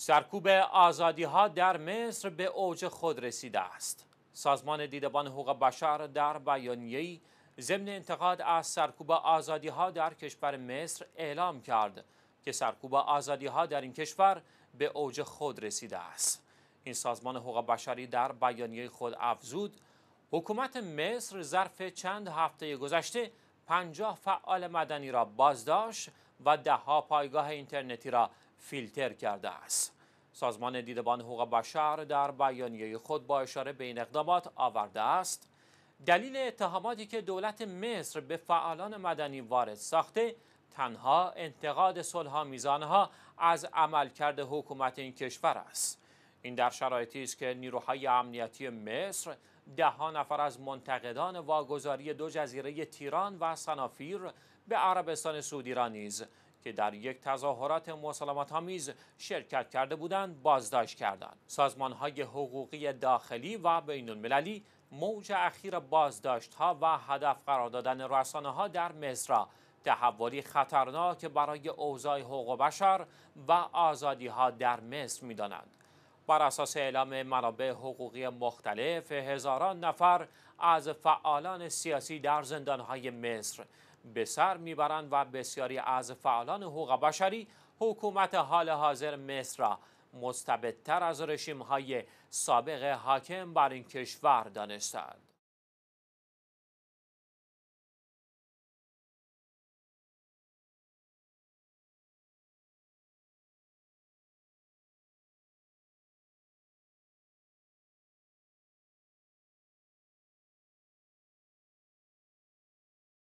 سرکوب آزادی ها در مصر به اوج خود رسیده است. سازمان دیدبان حقوق بشر در بیانیه‌ای ضمن انتقاد از سرکوب آزادی ها در کشور مصر اعلام کرد که سرکوب آزادی ها در این کشور به اوج خود رسیده است. این سازمان حقوق بشری در بیانیه خود افزود حکومت مصر ظرف چند هفته گذشته پنجاه فعال مدنی را بازداشت و ها پایگاه اینترنتی را فیلتر کرده است. سازمان دیدبان حقوق بشر در بیانیه خود با اشاره به این اقدامات آورده است دلیل اتهاماتی که دولت مصر به فعالان مدنی وارد ساخته تنها انتقاد میزانها از عملکرد حکومت این کشور است این در شرایطی است که نیروهای امنیتی مصر ده ها نفر از منتقدان واگذاری دو جزیره تیران و سنافیر به عربستان سعودی را نیز که در یک تظاهرات مسالمت آمیز شرکت کرده بودند بازداشت کردند سازمان های حقوقی داخلی و بین المللی موج اخیر بازداشت ها و هدف قرار دادن رسانه ها در مصر تحولی خطرناک برای اوضاع حقوق بشر و آزادی ها در مصر می دانند. بر اساس اعلام منابع حقوقی مختلف هزاران نفر از فعالان سیاسی در زندانهای مصر به سر میبرند و بسیاری از فعالان حقوق بشری حکومت حال حاضر مصر را مستبدتر از رژیمهای سابق حاکم بر این کشور دانستند.